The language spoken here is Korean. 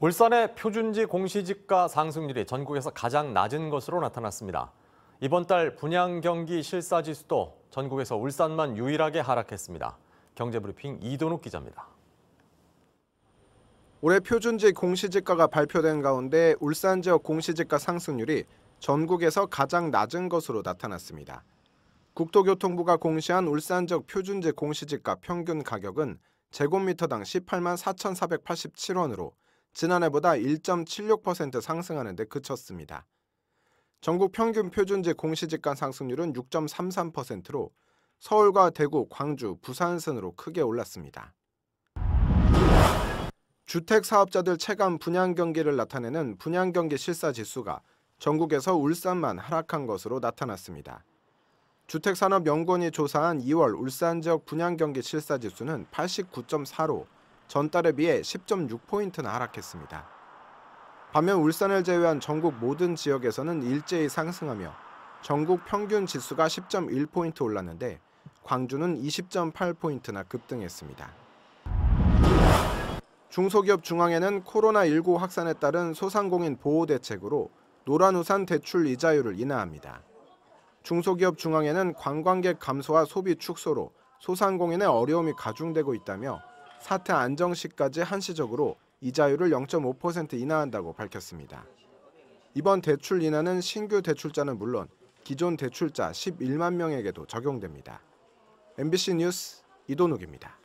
울산의 표준지 공시지가 상승률이 전국에서 가장 낮은 것으로 나타났습니다. 이번 달 분양 경기 실사지수도 전국에서 울산만 유일하게 하락했습니다. 경제브리핑 이도 o 욱 기자입니다. 올해 표준지 공시지가가 발표된 가운데 울산 지역 공시지가 상승률이 전국에서 가장 낮은 것으로 나타났습니다. 국토교통부가 공시한 울산 지역 표준지 공시지가 평균 가격은 제곱미터당 18만 4,487원으로 지난해보다 1.76% 상승하는 데 그쳤습니다. 전국 평균 표준지 공시지가 상승률은 6.33%로 서울과 대구, 광주, 부산 순으로 크게 올랐습니다. 주택 사업자들 체감 분양 경기를 나타내는 분양 경기 실사 지수가 전국에서 울산만 하락한 것으로 나타났습니다. 주택산업연구원이 조사한 2월 울산 지역 분양 경기 실사 지수는 89.4로 전달에 비해 10.6포인트나 하락했습니다. 반면 울산을 제외한 전국 모든 지역에서는 일제히 상승하며 전국 평균 지수가 10.1포인트 올랐는데 광주는 20.8포인트나 급등했습니다. 중소기업 중앙에는 코로나19 확산에 따른 소상공인 보호 대책으로 노란우산 대출 이자율을 인하합니다. 중소기업 중앙에는 관광객 감소와 소비 축소로 소상공인의 어려움이 가중되고 있다며 사태 안정 시까지 한시적으로 이자율을 0.5% 인하한다고 밝혔습니다. 이번 대출 인하는 신규 대출자는 물론 기존 대출자 11만 명에게도 적용됩니다. MBC 뉴스 이돈욱입니다.